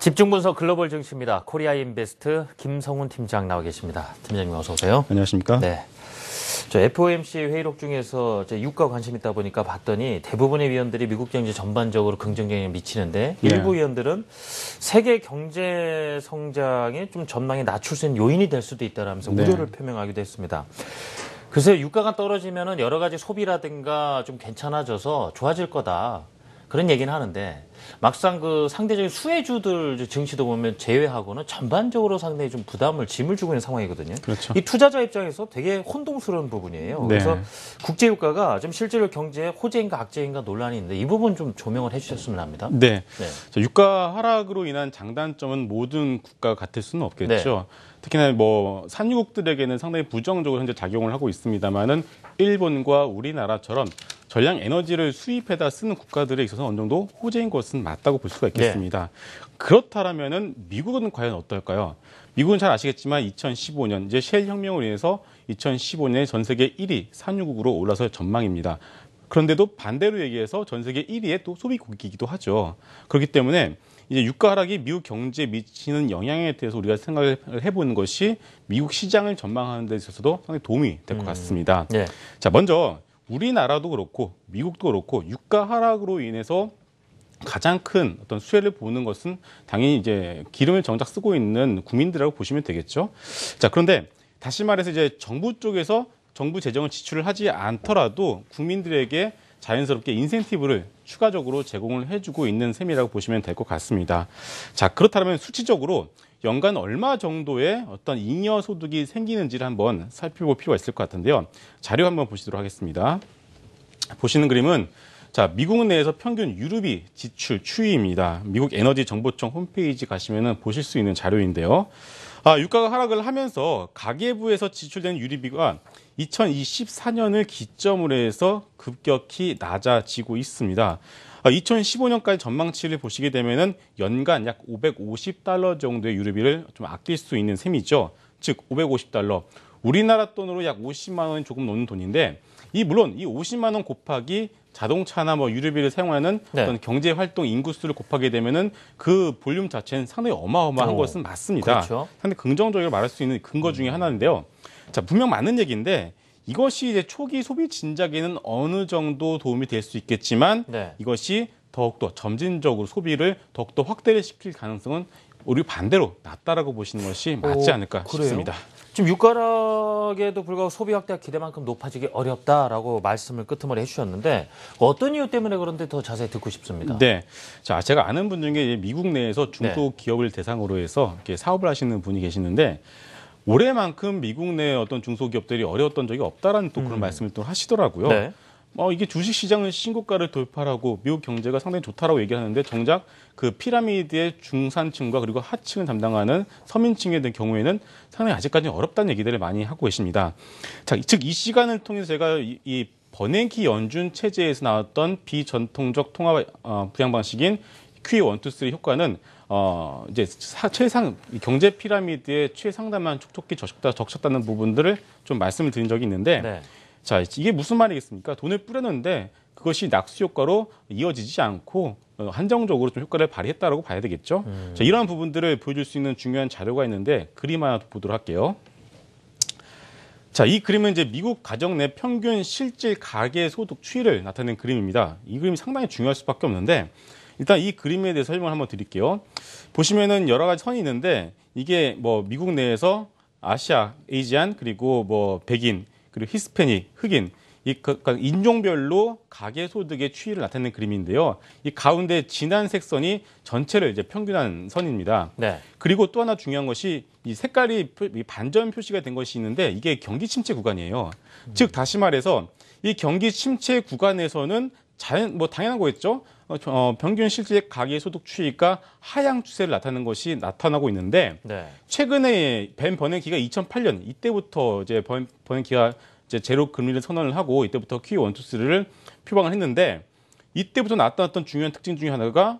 집중 분석 글로벌 증시입니다. 코리아 인베스트 김성훈 팀장 나와 계십니다. 팀장님 어서 오세요. 안녕하십니까? 네. 저 FOMC 회의록 중에서 제 유가 관심 있다 보니까 봤더니 대부분의 위원들이 미국 경제 전반적으로 긍정적인 영 미치는데 예. 일부 위원들은 세계 경제 성장에좀 전망이 낮출 수 있는 요인이 될 수도 있다라면서 네. 우려를 표명하기도 했습니다. 글쎄요, 유가가 떨어지면 여러 가지 소비라든가 좀 괜찮아져서 좋아질 거다. 그런 얘기는 하는데 막상 그 상대적인 수혜주들 증시도 보면 제외하고는 전반적으로 상당히 좀 부담을 짐을 주고 있는 상황이거든요. 그렇죠. 이 투자자 입장에서 되게 혼동스러운 부분이에요. 네. 그래서 국제유가가 좀 실제로 경제에 호재인가 악재인가 논란이 있는데 이 부분 좀 조명을 해주셨으면 합니다. 네. 네. 유가 하락으로 인한 장단점은 모든 국가가 같을 수는 없겠죠. 네. 특히나 뭐 산유국들에게는 상당히 부정적으로 현재 작용을 하고 있습니다만은 일본과 우리나라처럼 전량 에너지를 수입해다 쓰는 국가들에 있어서 어느 정도 호재인 것은 맞다고 볼 수가 있겠습니다. 네. 그렇다면은 미국은 과연 어떨까요? 미국은 잘 아시겠지만 2015년 이제 쉘혁명을위해서 2015년에 전 세계 1위 산유국으로 올라설 전망입니다. 그런데도 반대로 얘기해서 전 세계 1위의 또 소비국이기도 하죠. 그렇기 때문에 이제 유가 하락이 미국 경제에 미치는 영향에 대해서 우리가 생각을 해보는 것이 미국 시장을 전망하는 데 있어서도 상당히 도움이 될것 음. 같습니다. 음, 네. 자, 먼저 우리나라도 그렇고 미국도 그렇고 유가 하락으로 인해서 가장 큰 어떤 수혜를 보는 것은 당연히 이제 기름을 정작 쓰고 있는 국민들이라고 보시면 되겠죠. 자, 그런데 다시 말해서 이제 정부 쪽에서 정부 재정을 지출을 하지 않더라도 국민들에게 자연스럽게 인센티브를 추가적으로 제공을 해주고 있는 셈이라고 보시면 될 것 같습니다. 자, 그렇다면 수치적으로 연간 얼마 정도의 어떤 잉여 소득이 생기는지를 한번 살펴볼 필요가 있을 것 같은데요. 자료 한번 보시도록 하겠습니다. 보시는 그림은 자, 미국 내에서 평균 유류비 지출 추이입니다. 미국 에너지 정보청 홈페이지 가시면은 보실 수 있는 자료인데요. 아, 유가가 하락을 하면서 가계부에서 지출된 유류비가 2024년을 기점으로 해서 급격히 낮아지고 있습니다. 2015년까지 아, 전망치를 보시게 되면은 연간 약 550달러 정도의 유류비를 좀 아낄 수 있는 셈이죠. 즉 550달러. 우리나라 돈으로 약 50만 원이 조금 넘는 돈인데 이 물론 이 50만 원 곱하기 자동차나 뭐 유류비를 사용하는 네. 어떤 경제 활동 인구수를 곱하게 되면은 그 볼륨 자체는 상당히 어마어마한 오, 것은 맞습니다. 그렇 상당히 긍정적으로 말할 수 있는 근거 중의 음. 하나인데요. 자, 분명 맞는 얘기인데 이것이 이제 초기 소비 진작에는 어느 정도 도움이 될 수 있겠지만 네. 이것이 더욱더 점진적으로 소비를 더욱더 확대를 시킬 가능성은 우리 반대로 낮다라고 보시는 것이 맞지 않을까 오, 싶습니다. 지금 유가락에도 불구하고 소비 확대가 기대만큼 높아지기 어렵다라고 말씀을 끝머리 해주셨는데 어떤 이유 때문에 그런데 더 자세히 듣고 싶습니다. 네, 자 제가 아는 분 중에 미국 내에서 중소 네. 기업을 네. 대상으로 해서 사업을 하시는 분이 계시는데 올해만큼 미국 내 어떤 중소기업들이 어려웠던 적이 없다라는 또 그런 음. 말씀을 또 하시더라고요. 네. 어, 이게 주식시장은 신고가를 돌파하고 미국 경제가 상당히 좋다라고 얘기하는데 정작 그 피라미드의 중산층과 그리고 하층을 담당하는 서민층에 대한 경우에는 상당히 아직까지 어렵다는 얘기들을 많이 하고 계십니다. 자, 즉 이 시간을 통해서 제가 이, 이 버냉키 연준 체제에서 나왔던 비전통적 통화 어, 부양 방식인 Q1, 2, 3 효과는 어, 이제 사, 최상 경제 피라미드의 최상단만 촉촉히 적셨다, 적셨다는 부분들을 좀 말씀을 드린 적이 있는데 네. 자 이게 무슨 말이겠습니까? 돈을 뿌렸는데 그것이 낙수 효과로 이어지지 않고 어, 한정적으로 좀 효과를 발휘했다라고 봐야 되겠죠. 음. 자, 이러한 부분들을 보여줄 수 있는 중요한 자료가 있는데 그림 하나 보도록 할게요. 자, 이 그림은 이제 미국 가정 내 평균 실질 가계 소득 추이를 나타낸 그림입니다. 이 그림이 상당히 중요할 수밖에 없는데 일단 이 그림에 대해서 설명을 한번 드릴게요. 보시면은 여러 가지 선이 있는데 이게 뭐 미국 내에서 아시아, 에이지안 그리고 뭐 백인 그리고 히스패닉, 흑인 이 그, 그러니까 인종별로 가계 소득의 추이를 나타내는 그림인데요. 이 가운데 진한 색선이 전체를 이제 평균한 선입니다. 네. 그리고 또 하나 중요한 것이 이 색깔이 반전 표시가 된 것이 있는데 이게 경기 침체 구간이에요. 음. 즉 다시 말해서 이 경기 침체 구간에서는 자연 뭐 당연한 거겠죠. 어, 평균 어, 실제 가계 소득 추이가 하향 추세를 나타내는 것이 나타나고 있는데 네. 최근에 벤 버냉키가 2008년 이때부터 이제 번, 버냉키가 이제 제로 금리를 선언을 하고 이때부터 키 원투스를 표방을 했는데 이때부터 나타났던 중요한 특징 중에 하나가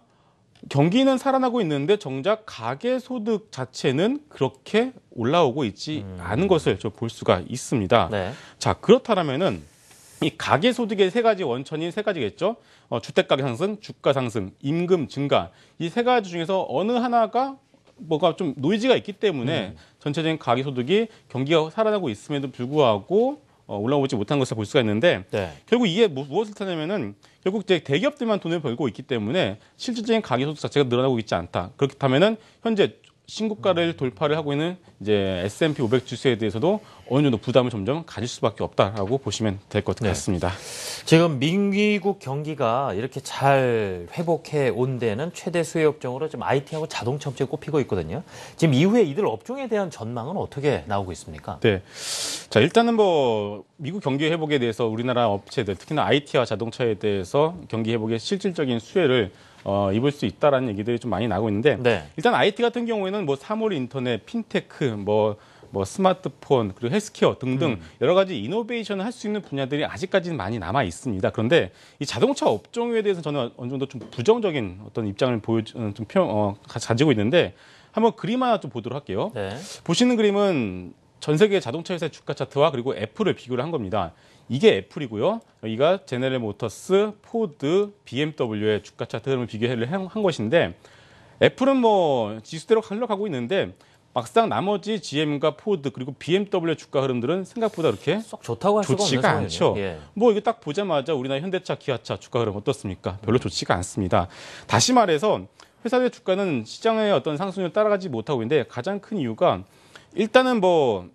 경기는 살아나고 있는데 정작 가계 소득 자체는 그렇게 올라오고 있지 음. 않은 것을 좀볼 수가 있습니다. 네. 자 그렇다면은 이 가계 소득의 세 가지 원천인세 가지겠죠. 어, 주택 가격 상승, 주가 상승, 임금 증가 이 세 가지 중에서 어느 하나가 뭐가 좀 노이즈가 있기 때문에 음. 전체적인 가계 소득이 경기가 살아나고 있음에도 불구하고 어, 올라오지 못한 것을 볼 수가 있는데 네. 결국 이게 무, 무엇을 타냐면은 결국 이제 대기업들만 돈을 벌고 있기 때문에 실질적인 가계 소득 자체가 늘어나고 있지 않다. 그렇다면은 현재 신고가를 돌파를 하고 있는 이제 S&P 500 지수에 대해서도 어느 정도 부담을 점점 가질 수밖에 없다라고 보시면 될것 네. 같습니다. 네. 지금 민 미국 경기가 이렇게 잘 회복해 온 데는 최대 수혜업종으로 지금 IT하고 자동차 업체가 꼽히고 있거든요. 지금 이후에 이들 업종에 대한 전망은 어떻게 나오고 있습니까? 네. 자, 일단은 뭐 미국 경기 회복에 대해서 우리나라 업체들 특히나 IT와 자동차에 대해서 경기 회복의 실질적인 수혜를 어, 입을 수 있다라는 얘기들이 좀 많이 나오고 있는데 네. 일단 IT 같은 경우에는 뭐 3월 인터넷, 핀테크, 뭐뭐 스마트폰 그리고 헬스케어 등등 음. 여러 가지 이노베이션을 할 수 있는 분야들이 아직까지는 많이 남아 있습니다. 그런데 이 자동차 업종에 대해서 저는 어느 정도 좀 부정적인 어떤 입장을 보여 어, 좀 표, 어, 가지고 있는데 한번 그림 하나 좀 보도록 할게요. 네. 보시는 그림은 전 세계 자동차 회사의 주가 차트와 그리고 애플을 비교를 한 겁니다. 이게 애플이고요. 여기가 제네럴 모터스, 포드, BMW의 주가 차트 를 비교를 한 것인데 애플은 뭐 지수대로 흘러가고 있는데 막상 나머지 GM과 포드 그리고 BMW 주가 흐름들은 생각보다 그렇게 썩 좋다고 할 좋지가 않죠. 예. 뭐 이거 딱 보자마자 우리나라 현대차, 기아차 주가 흐름 어떻습니까? 별로 좋지가 않습니다. 다시 말해서 회사의 주가는 시장의 어떤 상승률 따라가지 못하고 있는데 가장 큰 이유가 일단은 뭐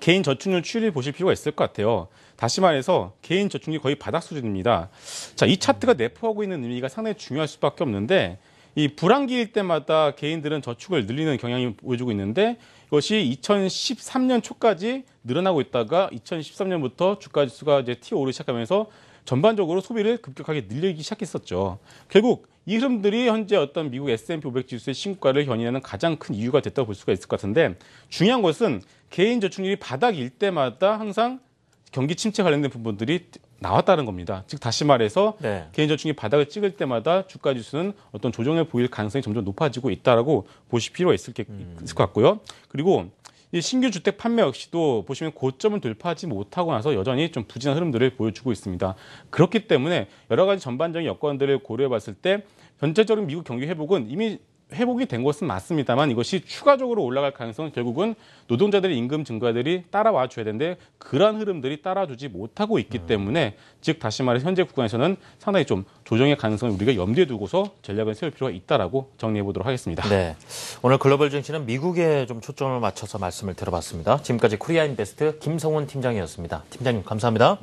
개인 저축률 추이를 보실 필요가 있을 것 같아요. 다시 말해서 개인 저축률이 거의 바닥 수준입니다. 자, 이 차트가 내포하고 있는 의미가 상당히 중요할 수밖에 없는데 이 불황기일 때마다 개인들은 저축을 늘리는 경향이 보여주고 있는데 이것이 2013년 초까지 늘어나고 있다가 2013년부터 주가 지수가 이제 튀어 오르기 시작하면서 전반적으로 소비를 급격하게 늘리기 시작했었죠. 결국 이 흐름들이 현재 어떤 미국 S&P 500 지수의 신고가를 견인하는 가장 큰 이유가 됐다고 볼 수가 있을 것 같은데 중요한 것은 개인 저축률이 바닥일 때마다 항상 경기 침체 관련된 부분들이 나왔다는 겁니다. 즉 다시 말해서 네. 개인저축이 바닥을 찍을 때마다 주가 지수는 어떤 조정을 보일 가능성이 점점 높아지고 있다라고 보실 필요가 음. 있을, 것 같고요. 그리고 이 신규 주택 판매 역시도 보시면 고점을 돌파하지 못하고 나서 여전히 좀 부진한 흐름들을 보여주고 있습니다. 그렇기 때문에 여러 가지 전반적인 여건들을 고려해 봤을 때 전체적인 미국 경기 회복은 이미 회복이 된 것은 맞습니다만 이것이 추가적으로 올라갈 가능성은 결국은 노동자들의 임금 증가들이 따라와 줘야 되는데 그러한 흐름들이 따라주지 못하고 있기 음. 때문에 즉 다시 말해 현재 국간에서는 상당히 좀 조정의 가능성을 우리가 염두에 두고서 전략을 세울 필요가 있다라고 정리해 보도록 하겠습니다. 네. 오늘 글로벌 정치는 미국에 좀 초점을 맞춰서 말씀을 들어봤습니다. 지금까지 코리아 인베스트 김성훈 팀장이었습니다. 팀장님 감사합니다.